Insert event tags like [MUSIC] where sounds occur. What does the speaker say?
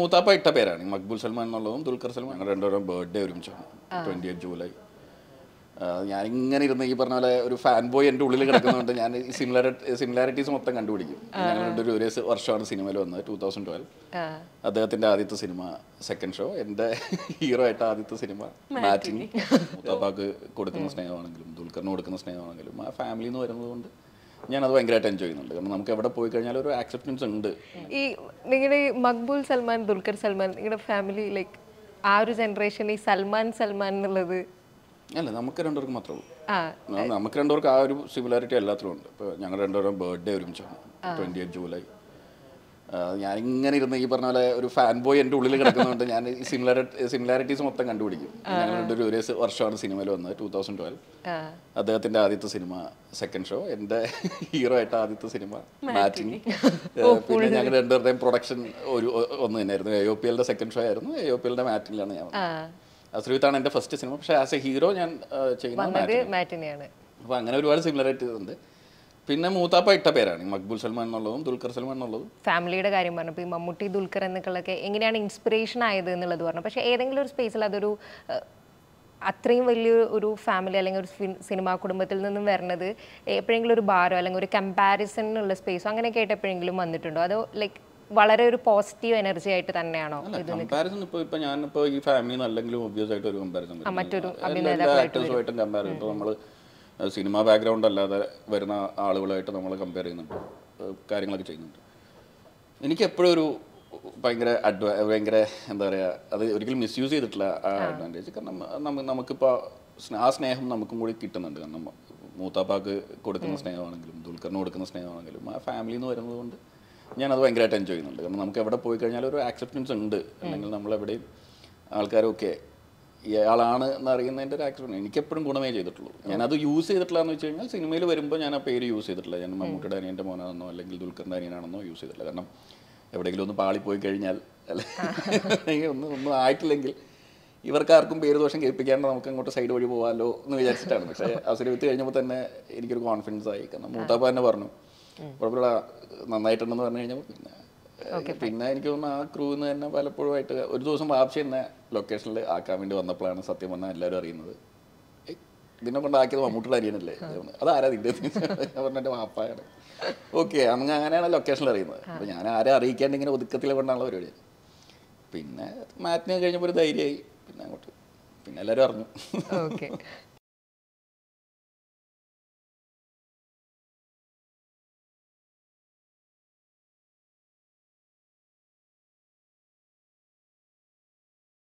മൂത്താപ്പ ഇട്ട പേരാണ് മക്ബുൽ സൽമാൻ എന്നുള്ളതും ദുൽഖർ സൽമാൻ ഞങ്ങൾ രണ്ടുപേരും ബർത്ത്ഡേ ഒരുമിച്ചാണ് ട്വൻറ്റി എയ്റ്റ് ജൂലൈ ഇങ്ങനെ ഇരുന്ന് ഈ പറഞ്ഞ പോലെ ഒരു ഫാൻ ബോയ് എൻ്റെ ഉള്ളിൽ കിടക്കുന്നതുകൊണ്ട് ഞാൻ ഈ സിമിലാരിറ്റീസ് മൊത്തം കണ്ടുപിടിക്കും ഞങ്ങൾ രണ്ടൊരു ഒരേ വർഷമാണ് സിനിമയിൽ വന്നത് ടൂ തൗസൻഡ് ട്വൽവ് അദ്ദേഹത്തിൻ്റെ ആദ്യത്തെ സിനിമ സെക്കൻഡ് ഷോ എൻ്റെ ഹീറോ ആയിട്ട് ആദ്യത്തെ സിനിമ മാറ്റിങ് മൂത്താപ്പാക്ക് കൊടുക്കുന്ന സ്നേഹമാണെങ്കിലും ദുൽഖറിന് കൊടുക്കുന്ന സ്നേഹമാണെങ്കിലും ആ ഫാമിലി എന്ന് വരുന്നത് കൊണ്ട് ഞാൻ അത് ഭയങ്കരമായിട്ട് എൻജോയ് ചെയ്യുന്നുണ്ട് കാരണം നമുക്ക് എവിടെ പോയി കഴിഞ്ഞാൽ ഒരു ആക്സെപ്റ്റൻസ് ഉണ്ട് ഈ നിങ്ങളുടെ ഈ മക്ബൂൽ സൽമാൻ ദുൽഖർ സൽമാൻ നിങ്ങളുടെ ഫാമിലി ലൈക്ക് ആ ഒരു ജനറേഷൻ ഈ സൽമാൻ സൽമാൻ എന്നുള്ളത് അല്ല നമുക്ക് രണ്ടുപേർക്ക് മാത്രമേ ഉള്ളൂ നമുക്ക് രണ്ടുപേർക്ക് ആ ഒരു സിമിലാരിറ്റി എല്ലാത്തിലും ഉണ്ട് ഇപ്പോൾ ഞങ്ങൾ രണ്ടുപേരും ബർത്ത്ഡേ ഒരുമിച്ചാണ് ട്വൻറ്റി എയ്റ്റ് ജൂലൈ ഞാൻ ഇങ്ങനെ ഇരുന്ന് ഈ പറഞ്ഞ പോലെ ഒരു ഫാൻ ബോയ് എൻ്റെ ഉള്ളിൽ കിടക്കുന്നതുകൊണ്ട് ഞാൻ സിമിലാരിറ്റീസ് മൊത്തം കണ്ടുപിടിക്കും രണ്ടൊരു ഒരേ വർഷമാണ് സിനിമയിൽ വന്നത് ടൂ തൗസൻഡ് ട്വൽവ് അദ്ദേഹത്തിൻ്റെ ആദ്യത്തെ സിനിമ സെക്കൻഡ് ഷോ എൻ്റെ ഹീറോ ആയിട്ട് ആദ്യത്തെ സിനിമ മാറ്റിങ് പിന്നെ ഞങ്ങൾ രണ്ടുപേരുടെയും പ്രൊഡക്ഷൻ ഒരു ഒന്ന് തന്നെയായിരുന്നു എ ഒ പി എല്ലിൻ്റെ സെക്കൻഡ് ഷോ ആയിരുന്നു എ ഒ പി എല്ലിൻ്റെ മാറ്റിങ്ങിലാണ് ഞാൻ അസുരവിത്താണ് എൻ്റെ ഫസ്റ്റ് സിനിമ പക്ഷെ ആസ് എ ഹീറോ ഞാൻ ചെയ്യുന്നത് അപ്പൊ അപ്പോൾ അങ്ങനെ ഒരുപാട് സിമിലാരിറ്റീസ് ഉണ്ട് പിന്നെ മൂത്താപ്പ ഇട്ട പേരാണ് മക്ബൂൽ സൽമാൻ എന്നുള്ളതും ദുൽഖർ സൽമാൻ എന്നുള്ളതും ഫാമിലിയുടെ കാര്യം പറഞ്ഞപ്പോൾ ഈ മമ്മൂട്ടി ദുൽഖർ എന്നൊക്കെ എങ്ങനെയാണ് ഇൻസ്പിറേഷൻ ആയത് എന്നുള്ളത് പറഞ്ഞു പക്ഷേ ഏതെങ്കിലും ഒരു സ്പേസിൽ അതൊരു അത്രയും വലിയ ഒരു ഫാമിലി അല്ലെങ്കിൽ ഒരു സിനിമാ കുടുംബത്തിൽ നിന്നും വരുന്നത് എപ്പോഴെങ്കിലും ഒരു ഭാരോ അല്ലെങ്കിൽ ഒരു കമ്പാരിസൺ ഉള്ള സ്പേസോ അങ്ങനെയൊക്കെ ആയിട്ട് എപ്പോഴെങ്കിലും വന്നിട്ടുണ്ടോ അതോ ലൈക്ക് വളരെ ഒരു പോസിറ്റീവ് എനർജി ആയിട്ട് തന്നെയാണോ കമ്പാരിസൺ ഇപ്പോൾ ഇപ്പോൾ ഞാനിപ്പോൾ ഈ ഫാമിലി അല്ലെങ്കിലും ഒബ്വിയസ് ആയിട്ട് ഒരു കമ്പാരിസൺ മറ്റൊരു അഭിനേതാക്കളുമായിട്ടും കമ്പാരിസൺ ഇപ്പോൾ നമ്മൾ സിനിമ ബാക്ക്ഗ്രൗണ്ട് അല്ലാതെ വരുന്ന ആളുകളായിട്ട് നമ്മൾ കമ്പയർ ചെയ്യുന്നുണ്ട് കാര്യങ്ങളൊക്കെ ചെയ്യുന്നുണ്ട് എനിക്ക് എപ്പോഴും ഒരു ഭയങ്കര അഡ്വാ ഭയങ്കര എന്താ പറയുക അത് ഒരിക്കലും മിസ്യൂസ് ചെയ്തിട്ടില്ല ആ അഡ്വാൻറ്റേജ് കാരണം നമുക്കിപ്പോൾ ആ സ്നേഹം നമുക്കും കൂടി കിട്ടുന്നുണ്ട് കാരണം മൂത്താപ്പാക്ക് കൊടുക്കുന്ന സ്നേഹമാണെങ്കിലും ദുൽഖറിന് കൊടുക്കുന്ന സ്നേഹമാണെങ്കിലും ആ ഫാമിലി എന്ന് വരുന്നത് കൊണ്ട് ഞാനത് ഭയങ്കരമായിട്ട് എൻജോയ് ചെയ്യുന്നുണ്ട് കാരണം നമുക്ക് എവിടെ പോയി കഴിഞ്ഞാൽ ഒരു ആക്സെപ്റ്റൻസ് ഉണ്ട് അല്ലെങ്കിൽ നമ്മൾ ആൾക്കാരൊക്കെ ഇയാളാണ് എന്നറിയുന്നതിൻ്റെ ഒരു ആക്സിഡൻറ്റ് എനിക്കെപ്പോഴും ഗുണമേ ചെയ്തിട്ടുള്ളൂ ഞാനത് യൂസ് ചെയ്തിട്ടില്ല എന്ന് വെച്ച് കഴിഞ്ഞാൽ സിനിമയിൽ വരുമ്പോൾ ഞാൻ ആ പേര് യൂസ് ചെയ്തിട്ടില്ല ഞാൻ മമ്മൂട്ടിയുടെ അനിയൻ്റെ മോനാണെന്നോ അല്ലെങ്കിൽ ദുൽഖറിൻ്റെ അനിയനാണെന്നോ യൂസ് ചെയ്തിട്ടില്ല കാരണം എവിടെയെങ്കിലും ഒന്ന് പാളിപ്പോയി കഴിഞ്ഞാൽ അല്ലെങ്കിൽ [LAUGHS] ഒന്നും ഒന്നും ആയിട്ടില്ലെങ്കിൽ ഇവർക്ക് ആർക്കും പേര് ദോഷം കേൾപ്പിക്കാണ്ട് നമുക്ക് അങ്ങോട്ട് സൈഡ് വഴി പോകാമല്ലോ എന്ന് വിചാരിച്ചിട്ടാണ് പക്ഷേ അവസരം വിത്ത് കഴിഞ്ഞപ്പോൾ തന്നെ എനിക്കൊരു കോൺഫിഡൻസ് ആയി കാരണം മൂത്താപ്പ തന്നെ പറഞ്ഞു കുഴപ്പമില്ല നന്നായിട്ടുണ്ടെന്ന് പറഞ്ഞു കഴിഞ്ഞപ്പോൾ പിന്നെ പിന്നെ എനിക്ക് തോന്നുന്നു ആ ക്രൂന്ന് തന്നെ പലപ്പോഴും ആയിട്ട് ഒരു ദിവസം വാപ്സി തന്നെ ലൊക്കേഷനിൽ ആക്കാൻ വേണ്ടി വന്നപ്പോഴാണ് സത്യം പറഞ്ഞാൽ എല്ലാവരും അറിയുന്നത് ഇതിനെ കൊണ്ട് ആക്കിയത് മമ്മൂട്ടിയുടെ അരിയനല്ലേ അത് ആരാ നിന്റെ പറഞ്ഞ എൻ്റെ വാപ്പായാണ് ഓക്കെ അങ്ങനെ അങ്ങനെയാണ് ലൊക്കേഷനിൽ അറിയുന്നത് അപ്പോൾ ഞാൻ ആരെ അറിയിക്കാണ്ട് ഇങ്ങനെ ഒതുക്കത്തിലെ കൊണ്ടാണുള്ള പരിപാടി പിന്നെ മാറ്റിനെ കഴിഞ്ഞപ്പോൾ ഒരു ധൈര്യമായി പിന്നെ അങ്ങോട്ട് പിന്നെ എല്ലാവരും അറിഞ്ഞു ഓക്കെ